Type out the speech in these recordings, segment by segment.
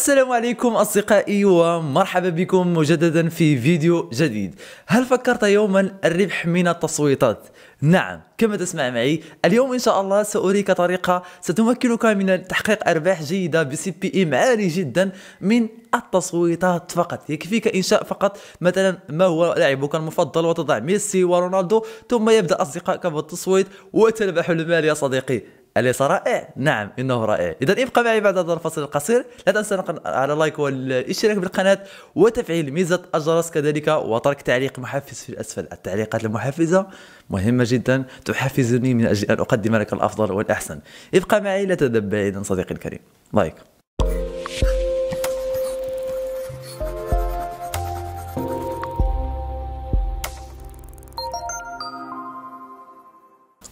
السلام عليكم أصدقائي ومرحبا بكم مجددا في فيديو جديد هل فكرت يوما الربح من التصويتات؟ نعم كما تسمع معي اليوم إن شاء الله سأريك طريقة ستمكنك من تحقيق أرباح جيدة بسي بي إم e عالي جدا من التصويتات فقط يكفيك إنشاء فقط مثلا ما هو لاعبك المفضل وتضع ميسي ورونالدو ثم يبدأ أصدقائك بالتصويت وتربح المال يا صديقي أليس رائع؟ نعم إنه رائع إذا ابقى معي بعد هذا الفصل القصير لا تنسى على لايك والاشتراك بالقناة وتفعيل ميزة الجرس كذلك وترك تعليق محفز في الأسفل التعليقات المحفزة مهمة جدا تحفزني من أجل أن أقدم لك الأفضل والأحسن ابقى معي لا تذهب بعيدا صديقي الكريم لايك like.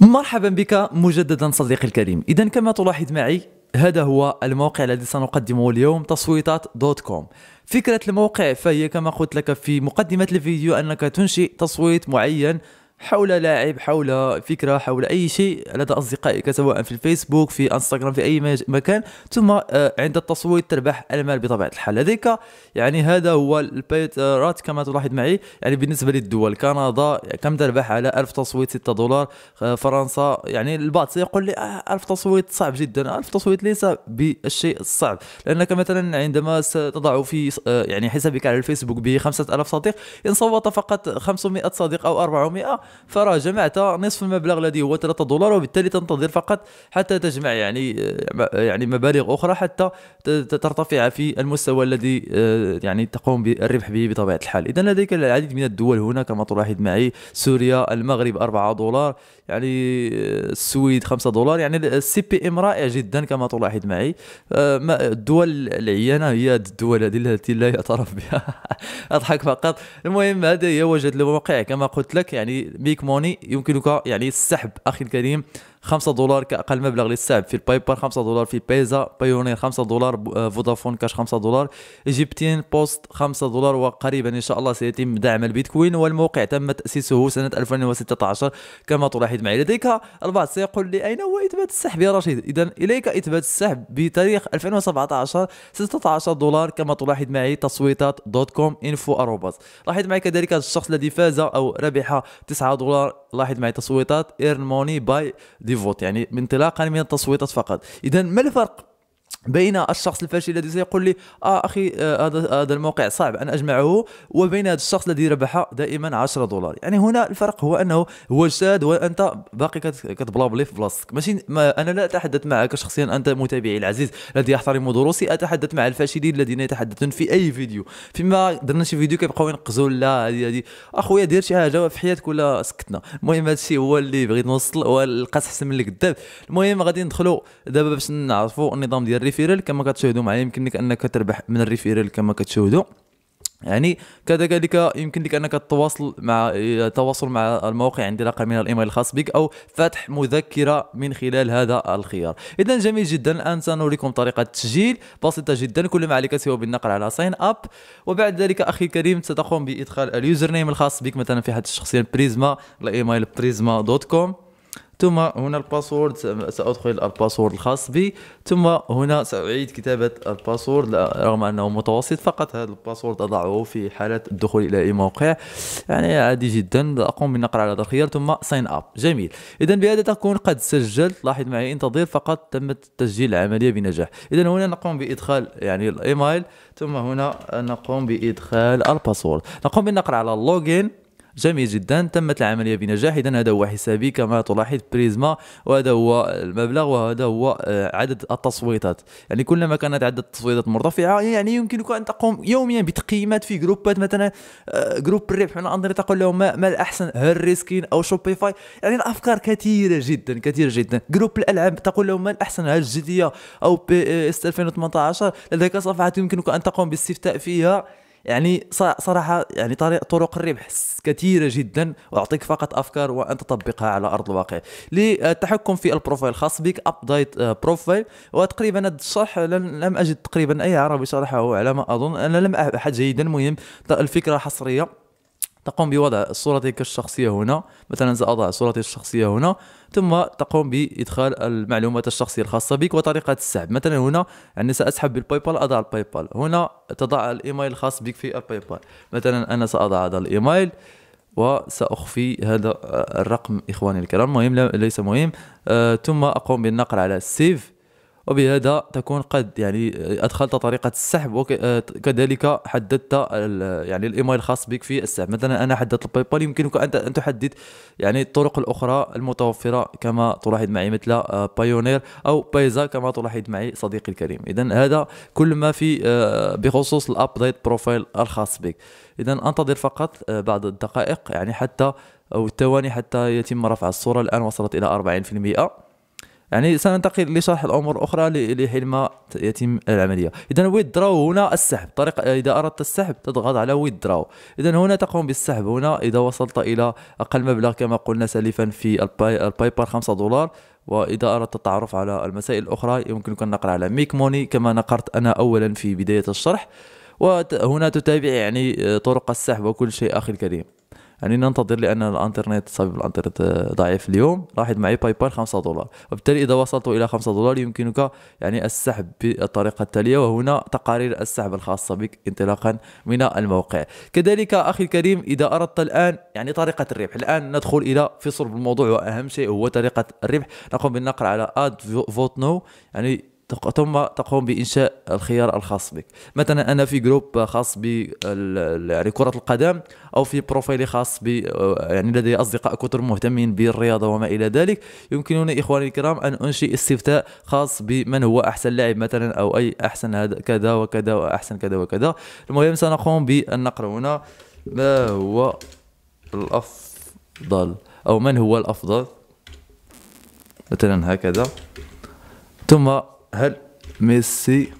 مرحبا بك مجددا صديقي الكريم اذا كما تلاحظ معي هذا هو الموقع الذي سنقدمه اليوم تصويتات دوت كوم فكرة الموقع فهي كما قلت لك في مقدمة الفيديو أنك تنشئ تصويت معين حول لاعب حول فكره حول اي شيء لدى اصدقائك سواء في الفيسبوك في انستغرام في اي مكان ثم آه، عند التصويت تربح المال بطبيعه الحال لديك يعني هذا هو البيترات كما تلاحظ معي يعني بالنسبه للدول كندا كم تربح على 1000 تصويت 6 دولار آه، فرنسا يعني البعض سيقول لي 1000 آه، تصويت صعب جدا 1000 تصويت ليس بالشيء الصعب لانك مثلا عندما ستضع في يعني حسابك على الفيسبوك ب 5000 صديق ان صوت فقط 500 صديق او 400 فراه جمعت نصف المبلغ الذي هو 3 دولار وبالتالي تنتظر فقط حتى تجمع يعني يعني مبالغ اخرى حتى ترتفع في المستوى الذي آه، يعني تقوم بالربح به بطبيعه الحال اذا لديك العديد من الدول هنا كما تلاحظ معي سوريا المغرب 4 دولار يعني آه، السويد 5 دولار يعني السي بي ام رائع جدا كما تلاحظ معي آه، الدول العيانه هي الدول هذه التي لا يعترف بها اضحك فقط المهم هذا هي وجهه الموقع كما قلت لك يعني بيك موني يمكنك يعني السحب اخي الكريم 5 دولار كاقل مبلغ للسحب في البايبر 5 دولار في بيزا بايونير 5 دولار آه، فودافون كاش 5 دولار ايجيبتين بوست 5 دولار وقريبا ان شاء الله سيتم دعم البيتكوين والموقع تم تاسيسه سنه 2016 كما تلاحظ معي لديك البعض سيقول لي اين هو اثبات السحب يا رشيد اذا اليك اثبات السحب بتاريخ 2017 16 دولار كما تلاحظ معي تصويتات دوت كوم انفو اروباز لاحظ معي كذلك الشخص الذي فاز او ربح 9 دولار لاحظ معي تصويتات ايرن موني باي دي دي فوت يعني انطلاقا من التصويتات فقط اذا ما الفرق بين الشخص الفاشل الذي سيقول لي اه اخي آه، هذا آه هذا الموقع صعب ان اجمعه وبين هذا الشخص الذي ربح دائما 10 دولار يعني هنا الفرق هو انه هو جاد وانت باقي كتبلابلي في بلاصتك ماشي ما انا لا اتحدث معك شخصيا انت متابعي العزيز الذي يحترم دروسي اتحدث مع الفاشلين الذين يتحدثون في اي فيديو فيما درنا شي فيديو كيبقاو ينقزوا لا هذه هذه اخويا دير شي حاجه في حياتك ولا سكتنا المهم هذا الشيء هو اللي بغيت نوصل القاس احسن من الكذاب المهم غادي ندخلوا دابا باش نعرفوا النظام ديال الريفيرال كما كتشاهدوا معايا يمكن لك انك تربح من الريفيرال كما كتشاهدوا يعني كذلك يمكن لك انك تتواصل مع تواصل مع الموقع عندي من الايميل الخاص بك او فتح مذكره من خلال هذا الخيار اذا جميل جدا الان سنريكم طريقه تسجيل بسيطه جدا كل ما عليك سوى بالنقر على ساين اب وبعد ذلك اخي الكريم ستقوم بادخال اليوزر نيم الخاص بك مثلا في حالتي الشخصيه بريزما الايميل بريزما دوت كوم ثم هنا الباسورد سادخل الباسورد الخاص بي ثم هنا ساعيد كتابه الباسورد رغم انه متوسط فقط هذا الباسورد اضعه في حاله الدخول الى اي موقع يعني عادي جدا اقوم بالنقر على هذا الخيار ثم ساين اب جميل اذا بهذا تكون قد سجلت لاحظ معي انتظر فقط تم تسجيل العمليه بنجاح اذا هنا نقوم بادخال يعني الايميل ثم هنا نقوم بادخال الباسورد نقوم بالنقر على اللوجين جميل جدا تمت العملية بنجاح إذا هذا هو حسابي كما تلاحظ بريزما وهذا هو المبلغ وهذا هو آه، عدد التصويتات يعني كلما كانت عدد التصويتات مرتفعة يعني يمكنك أن تقوم يوميا بتقييمات في جروبات مثلا آه، جروب الربح من أنظر تقول لهم ما, الأحسن هل ريسكين أو شوبيفاي يعني الأفكار كثيرة جدا كثيرة جدا جروب الألعاب تقول لهم ما الأحسن هل الجدية أو بي اس 2018 لديك صفحات يمكنك أن تقوم بالاستفتاء فيها يعني صراحه يعني طريق طرق الربح كثيره جدا واعطيك فقط افكار وان تطبقها على ارض الواقع للتحكم في البروفايل الخاص بك ابديت آه، بروفايل وتقريبا الشرح لم اجد تقريبا اي عربي شرحه على ما اظن انا لم أحد جيدا المهم طيب، الفكره حصريه تقوم بوضع صورتك الشخصية هنا مثلا سأضع صورتي الشخصية هنا ثم تقوم بإدخال المعلومات الشخصية الخاصة بك وطريقة السحب مثلا هنا يعني سأسحب بالباي بال أضع الباي بال هنا تضع الإيميل الخاص بك في الباي بال مثلا أنا سأضع هذا الإيميل وسأخفي هذا الرقم إخواني الكرام مهم ليس مهم آه ثم أقوم بالنقر على السيف وبهذا تكون قد يعني ادخلت طريقه السحب وكذلك آه، حددت يعني الايميل الخاص بك في السحب مثلا انا حددت الباي بال يمكنك ان تحدد يعني الطرق الاخرى المتوفره كما تلاحظ معي مثل بايونير آه، او بايزا كما تلاحظ معي صديقي الكريم اذا هذا كل ما في آه، بخصوص الابديت بروفايل الخاص بك اذا انتظر فقط بعض الدقائق يعني حتى او الثواني حتى يتم رفع الصوره الان وصلت الى 40% يعني سننتقل لشرح الامور الاخرى لحينما يتم العمليه اذا ويدراو هنا السحب طريق اذا اردت السحب تضغط على ويدراو اذا هنا تقوم بالسحب هنا اذا وصلت الى اقل مبلغ كما قلنا سالفا في البايبر 5 دولار واذا اردت التعرف على المسائل الاخرى يمكنك النقر على ميك موني كما نقرت انا اولا في بدايه الشرح وهنا تتابع يعني آه، طرق السحب وكل شيء اخي الكريم يعني ننتظر لان الانترنت صبيب الانترنت آه، ضعيف اليوم راحت معي باي بال 5 دولار وبالتالي اذا وصلت الى 5 دولار يمكنك يعني السحب بالطريقه التاليه وهنا تقارير السحب الخاصه بك انطلاقا من الموقع كذلك اخي الكريم اذا اردت الان يعني طريقه الربح الان ندخل الى في صلب الموضوع واهم شيء هو طريقه الربح نقوم بالنقر على اد فوت نو يعني ثم تقوم بانشاء الخيار الخاص بك مثلا انا في جروب خاص ب يعني كره القدم او في بروفايلي خاص ب يعني لدي اصدقاء كثر مهتمين بالرياضه وما الى ذلك يمكنني اخواني الكرام ان انشئ استفتاء خاص بمن هو احسن لاعب مثلا او اي احسن هذا كذا وكذا واحسن كذا وكذا المهم سنقوم بان نقرا هنا ما هو الافضل او من هو الافضل مثلا هكذا ثم هل ميسي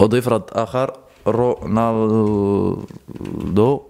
أضيف رد آخر رونالدو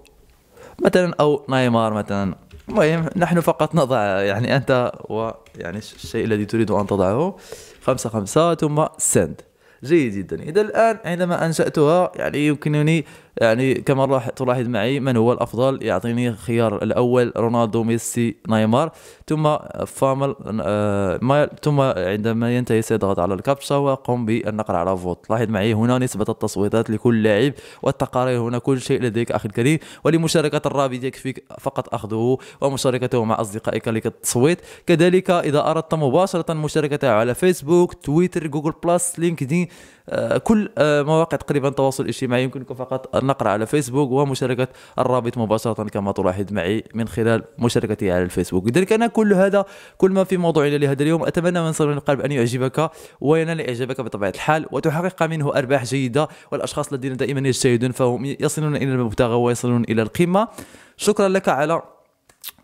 مثلا أو نيمار مثلا المهم نحن فقط نضع يعني أنت ويعني الشيء الذي تريد أن تضعه خمسة خمسة ثم سند جيد جدا إذا الآن عندما أنشأتها يعني يمكنني يعني كما راح تلاحظ معي من هو الافضل يعطيني خيار الاول رونالدو ميسي نيمار ثم فامل آه ما ثم عندما ينتهي سيضغط على الكابتشا وقم بالنقر على فوت لاحظ معي هنا نسبه التصويتات لكل لاعب والتقارير هنا كل شيء لديك اخي الكريم ولمشاركه الرابط يكفيك فقط اخذه ومشاركته مع اصدقائك لك التصويت كذلك اذا اردت مباشره مشاركته على فيسبوك تويتر جوجل بلس لينكدين آه، كل آه، مواقع تقريبا التواصل الاجتماعي يمكنكم فقط النقر على فيسبوك ومشاركه الرابط مباشره كما تلاحظ معي من خلال مشاركتي على الفيسبوك لذلك انا كل هذا كل ما في موضوعنا لهذا اليوم اتمنى من صميم القلب ان يعجبك وينال اعجابك بطبيعه الحال وتحقق منه ارباح جيده والاشخاص الذين دائما يجتهدون فهم يصلون الى المبتغى ويصلون الى القمه شكرا لك على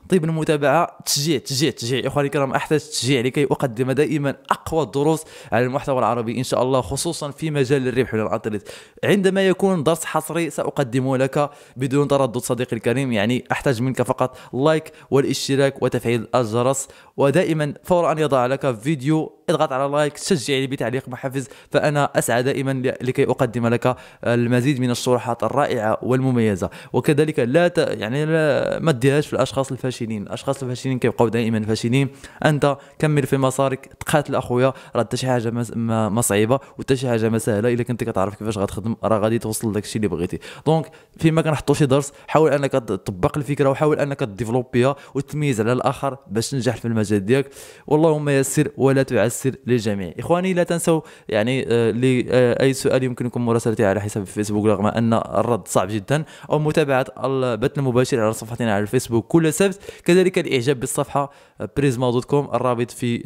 طيب المتابعه تشجيع تشجيع تشجيع اخواني الكرام احتاج تشجيع لكي اقدم دائما اقوى الدروس على المحتوى العربي ان شاء الله خصوصا في مجال الربح من الانترنت عندما يكون درس حصري ساقدمه لك بدون تردد صديقي الكريم يعني احتاج منك فقط لايك والاشتراك وتفعيل الجرس ودائما فور ان يضع لك فيديو اضغط على لايك شجعني بتعليق محفز فانا اسعى دائما لكي اقدم لك المزيد من الشروحات الرائعه والمميزه وكذلك لا ت... يعني لا ما تديهاش في الاشخاص الفاشلين فاشلين الاشخاص الفاشلين كيبقاو دائما فاشلين انت كمل في مسارك تقاتل اخويا راه حتى شي حاجه ما, صعيبه وحتى شي حاجه ما سهله الا كنت كتعرف كيفاش غتخدم راه غادي توصل لداك الشيء اللي بغيتي دونك فيما كنحطوا شي درس حاول انك تطبق الفكره وحاول انك ديفلوبيها وتميز على الاخر باش تنجح في المجال ديالك واللهم يسر ولا تعسر للجميع اخواني لا تنسوا يعني آه، لي آه، اي سؤال يمكنكم مراسلتي على حساب الفيسبوك رغم ان الرد صعب جدا او متابعه البث المباشر على صفحتنا على الفيسبوك كل سبت كذلك الاعجاب بالصفحه بريزما دوت كوم الرابط في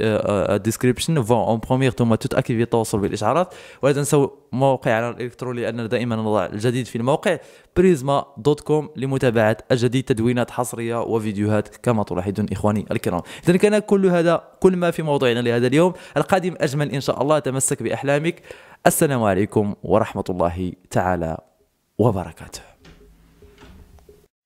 الديسكريبشن فون اون بروميير ثم تتاكد التواصل بالاشعارات ولا تنسوا موقعنا الالكتروني لاننا دائما نضع الجديد في الموقع بريزما دوت كوم لمتابعه الجديد تدوينات حصريه وفيديوهات كما تلاحظون اخواني الكرام اذا كان كل هذا كل ما في موضوعنا لهذا اليوم القادم اجمل ان شاء الله تمسك باحلامك السلام عليكم ورحمه الله تعالى وبركاته